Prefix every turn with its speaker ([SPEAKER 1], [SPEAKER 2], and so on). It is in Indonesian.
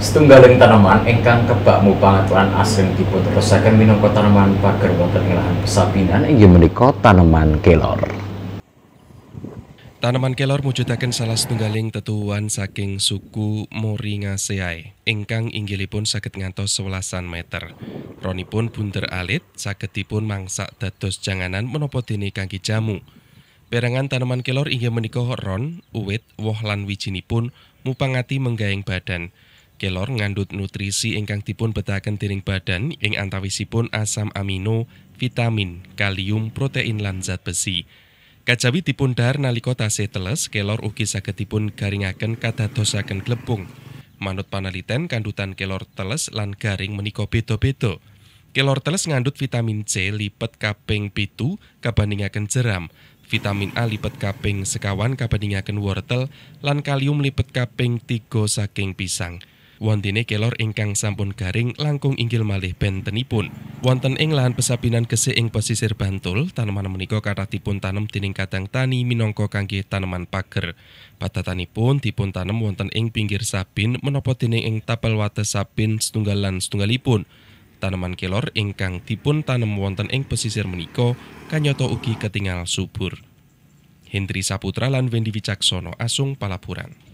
[SPEAKER 1] Setunggaling tanaman ingkang kebak mupangaturan asring dipun terusaken minangka tanaman pagar wonten ing lahan pesabinan inggih menika tanaman kelor.
[SPEAKER 2] Tanaman kelor mujudaken salah setunggaling tetuan saking suku Moringaceae ingkang inggilipun saged ngantos sewelasan meter. Ronipun bunder alit saged dipun mangsak dados janganan menapa dene kangge jamu. Perangan tanaman kelor inggih menika ron, uwit, woh lan wijinipun mupangati menggaing badan. Kelor ngandut nutrisi ingkang dipun betaken dening badan ing antawisipun asam amino, vitamin, kalium, protein lan zat besi. Kajawi dipun dahar nalika tasih teles, kelor ugi saged dipun garingaken kadadosaken glepung. Manut panaliten kandutan kelor teles lan garing menika beda-beda. Kelor teles ngandut vitamin C lipet kaping pitu kabandingaken jeram, vitamin A lipet kaping sekawan kabandingaken wortel lan kalium lipet kaping tiga saking pisang. Wontine kelor ingkang sampun garing langkung inggil malih bentenipun. Wonten ing lahan pesapinan gesih ing pesisir Bantul, tanaman menika kathah dipun tanem dening kadang tani minangka kangge taneman pager. Padatanipun dipun tanem wonten ing pinggir sabin menapa dening ing tapel wates sabin setunggal lan setunggalipun. Tanaman kelor ingkang dipun tanem wonten ing pesisir menika kanyata ugi ketingal subur. Hendri Saputra lan Wendy Wicaksono asung palapuran.